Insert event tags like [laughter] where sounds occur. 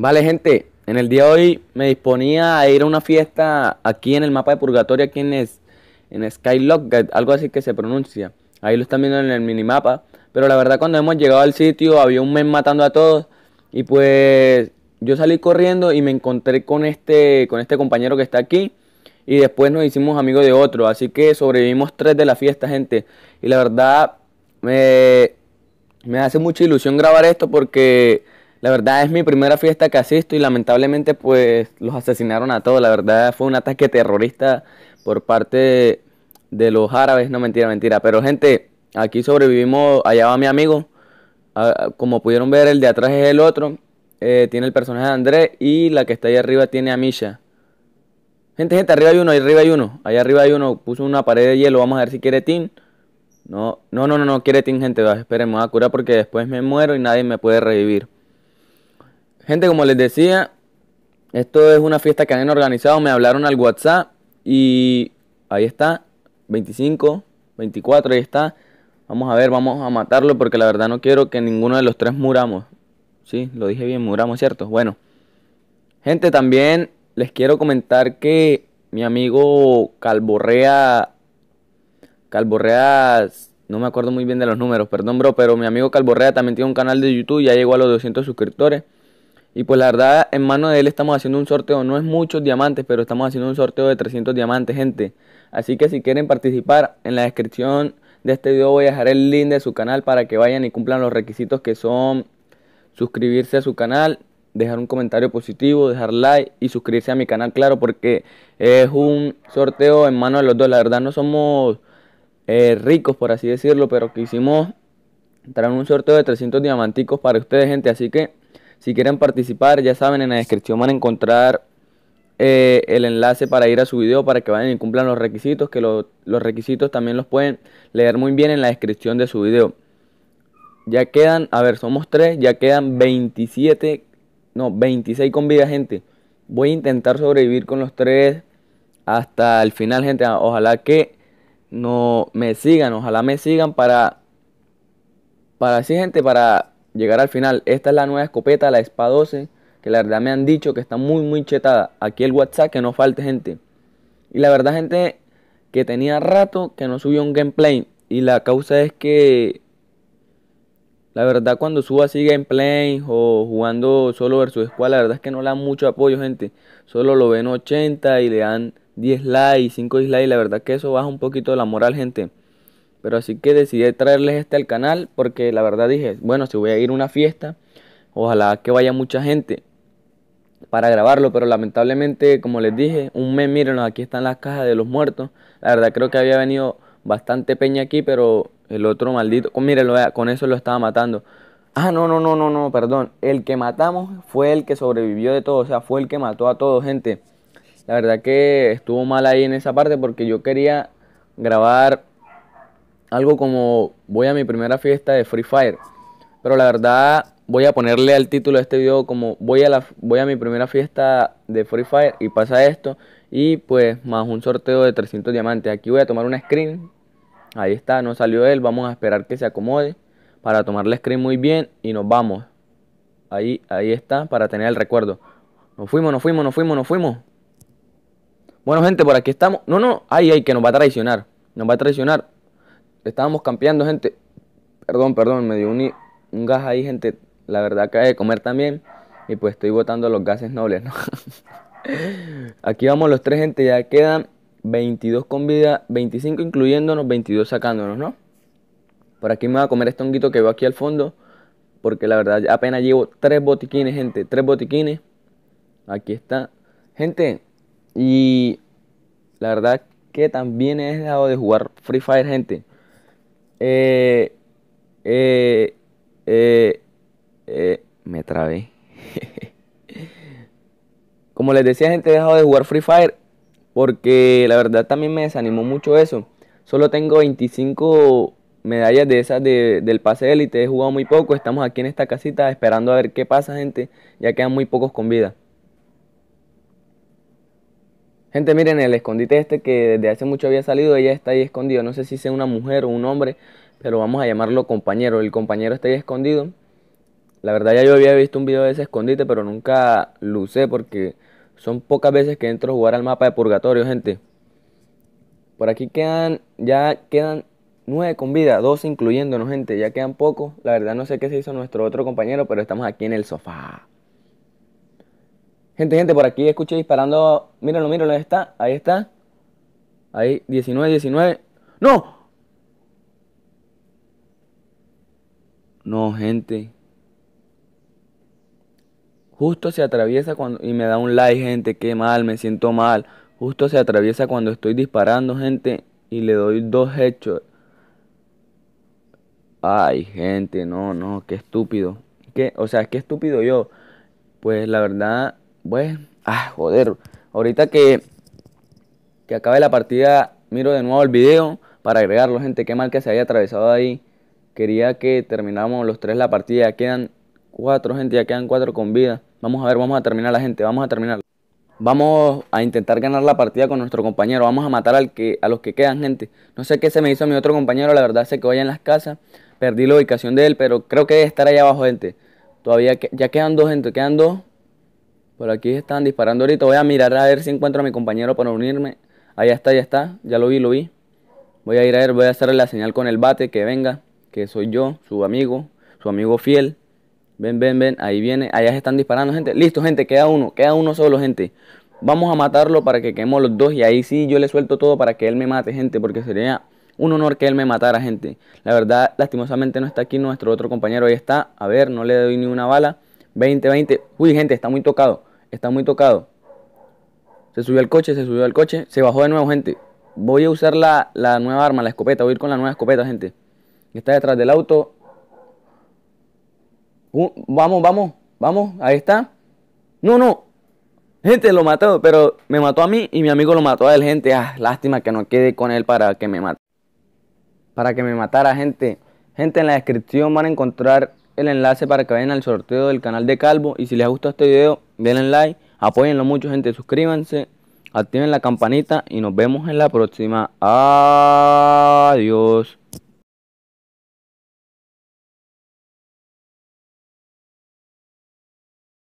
Vale, gente, en el día de hoy me disponía a ir a una fiesta aquí en el mapa de Purgatorio, aquí en, es, en Skylock, algo así que se pronuncia. Ahí lo están viendo en el minimapa. Pero la verdad, cuando hemos llegado al sitio, había un men matando a todos. Y pues yo salí corriendo y me encontré con este, con este compañero que está aquí. Y después nos hicimos amigos de otro. Así que sobrevivimos tres de la fiesta, gente. Y la verdad, me, me hace mucha ilusión grabar esto porque la verdad es mi primera fiesta que asisto y lamentablemente pues los asesinaron a todos. La verdad fue un ataque terrorista por parte de los árabes. No mentira, mentira. Pero gente, aquí sobrevivimos. Allá va mi amigo. Ah, como pudieron ver, el de atrás es el otro. Eh, tiene el personaje de Andrés y la que está ahí arriba tiene a Misha. Gente, gente, arriba hay uno, ahí arriba hay uno. Allá arriba hay uno. Puso una pared de hielo. Vamos a ver si quiere Tin. No, no, no, no, no quiere Tin, gente. Esperemos a curar porque después me muero y nadie me puede revivir. Gente, como les decía, esto es una fiesta que han organizado. Me hablaron al WhatsApp y ahí está, 25, 24, ahí está. Vamos a ver, vamos a matarlo porque la verdad no quiero que ninguno de los tres muramos. Sí, lo dije bien, muramos, ¿cierto? Bueno. Gente, también les quiero comentar que mi amigo Calborrea... Calborrea... No me acuerdo muy bien de los números, perdón, bro, pero mi amigo Calborrea también tiene un canal de YouTube, ya llegó a los 200 suscriptores. Y pues la verdad, en mano de él estamos haciendo un sorteo. No es muchos diamantes, pero estamos haciendo un sorteo de 300 diamantes, gente. Así que si quieren participar, en la descripción de este video voy a dejar el link de su canal para que vayan y cumplan los requisitos que son suscribirse a su canal, dejar un comentario positivo, dejar like y suscribirse a mi canal, claro, porque es un sorteo en mano de los dos. La verdad no somos eh, ricos, por así decirlo, pero quisimos traer un sorteo de 300 diamanticos para ustedes, gente. Así que si quieren participar, ya saben, en la descripción van a encontrar eh, el enlace para ir a su video para que vayan y cumplan los requisitos, que los requisitos también los pueden leer muy bien en la descripción de su video. Ya quedan, a ver, somos tres, ya quedan 27, no, 26 con vida, gente. Voy a intentar sobrevivir con los tres hasta el final, gente. Ah, ojalá que no me sigan, ojalá me sigan para, para así, gente, para llegar al final. Esta es la nueva escopeta, la Spa 12, que la verdad me han dicho que está muy, muy chetada. Aquí el WhatsApp, que no falte gente. Y la verdad, gente, que tenía rato que no subió un gameplay. Y la causa es que, la verdad, cuando subo así gameplay o jugando solo versus squad, la verdad es que no le dan mucho apoyo, gente. Solo lo ven 80 y le dan 10 likes, 5 dislikes. La verdad que eso baja un poquito la moral, gente. Pero así que decidí traerles este al canal porque la verdad dije, bueno, si voy a ir a una fiesta, ojalá que vaya mucha gente para grabarlo, pero lamentablemente, como les dije, un mes, mírenos, aquí están las cajas de los muertos. La verdad creo que había venido bastante peña aquí, pero el otro maldito, miren, mírenlo, con eso lo estaba matando. Ah, no, no, no, no, no, perdón. El que matamos fue el que sobrevivió de todo, o sea, fue el que mató a todo, gente. La verdad que estuvo mal ahí en esa parte porque yo quería grabar algo como voy a mi primera fiesta de Free Fire. Pero la verdad voy a ponerle al título de este video como voy a, la, voy a mi primera fiesta de Free Fire y pasa esto. Y pues más un sorteo de 300 diamantes. Aquí voy a tomar una screen. Ahí está, no salió él. Vamos a esperar que se acomode para tomar la screen muy bien y nos vamos. Ahí, ahí está, para tener el recuerdo. Nos fuimos, nos fuimos, nos fuimos, nos fuimos. Bueno, gente, por aquí estamos. No, no, ay, ay, que nos va a traicionar. Nos va a traicionar estábamos campeando, gente. Perdón, perdón, me dio un, gas ahí, gente. La verdad que hay de comer también. Y pues estoy botando los gases nobles, ¿no? [laughs] Aquí vamos los tres, gente. Ya quedan 22 con vida, 25 incluyéndonos, 22 sacándonos, ¿no? Por aquí me voy a comer este honguito que veo aquí al fondo. Porque la verdad, apenas llevo tres botiquines, gente. Tres botiquines. Aquí está. Gente, y la verdad que también he dejado de jugar Free Fire, gente. Eh, eh, eh, eh, me trabé. [laughs] Como les decía, gente, he dejado de jugar Free Fire porque la verdad también me desanimó mucho eso. Solo tengo 25 medallas de esas de, del pase élite, he jugado muy poco, estamos aquí en esta casita esperando a ver qué pasa, gente, ya quedan muy pocos con vida. Gente, miren el escondite este que desde hace mucho había salido, ella está ahí escondido No sé si sea una mujer o un hombre, pero vamos a llamarlo compañero. El compañero está ahí escondido. La verdad ya yo había visto un video de ese escondite, pero nunca lo usé porque son pocas veces que entro a jugar al mapa de purgatorio, gente. Por aquí quedan, ya quedan nueve con vida, dos incluyéndonos, gente. Ya quedan pocos. La verdad no sé qué se hizo nuestro otro compañero, pero estamos aquí en el sofá. Gente, gente, por aquí escuché disparando. Míralo, mírenlo, ahí está, ahí está. Ahí, 19, 19. ¡No! No, gente. Justo se atraviesa cuando. Y me da un like, gente. Qué mal, me siento mal. Justo se atraviesa cuando estoy disparando, gente. Y le doy dos hechos. Ay, gente, no, no, qué estúpido. ¿Qué? O sea, qué estúpido yo. Pues la verdad, bueno, pues, ah, joder. Ahorita que, que acabe la partida, miro de nuevo el video para agregarlo, gente. Qué mal que se haya atravesado ahí. Quería que termináramos los tres la partida. Ya quedan cuatro, gente. Ya quedan cuatro con vida. Vamos a ver, vamos a terminar la gente. Vamos a terminar. Vamos a intentar ganar la partida con nuestro compañero. Vamos a matar al que, a los que quedan, gente. No sé qué se me hizo a mi otro compañero. La verdad sé que vaya en las casas. Perdí la ubicación de él, pero creo que debe estar allá abajo, gente. Todavía ya quedan dos, gente. Quedan dos. Por aquí están disparando ahorita. Voy a mirar a ver si encuentro a mi compañero para unirme. ahí está, ya está. Ya lo vi, lo vi. Voy a ir a ver, voy a hacerle la señal con el bate que venga. Que soy yo, su amigo, su amigo fiel. Ven, ven, ven. Ahí viene. Allá se están disparando, gente. Listo, gente. Queda uno. Queda uno solo, gente. Vamos a matarlo para que quememos los dos. Y ahí sí yo le suelto todo para que él me mate, gente. Porque sería un honor que él me matara, gente. La verdad, lastimosamente no está aquí nuestro otro compañero. Ahí está. A ver, no le doy ni una bala. 20, 20. Uy, gente, está muy tocado está muy tocado. Se subió al coche, se subió al coche, se bajó de nuevo, gente. Voy a usar la, nueva arma, la escopeta, voy a ir con la nueva escopeta, gente. Está detrás del auto. Uh, vamos, vamos, vamos, ahí está. No, no. Gente, lo mató, pero me mató a mí y mi amigo lo mató a él, gente. Ah, lástima que no quede con él para que me mate. Para que me matara, gente. Gente, en la descripción van a encontrar el enlace para que vayan al sorteo del canal de Calvo. Y si les gusta este video, denle like, apóyenlo mucho, gente. Suscríbanse, activen la campanita y nos vemos en la próxima. Adiós.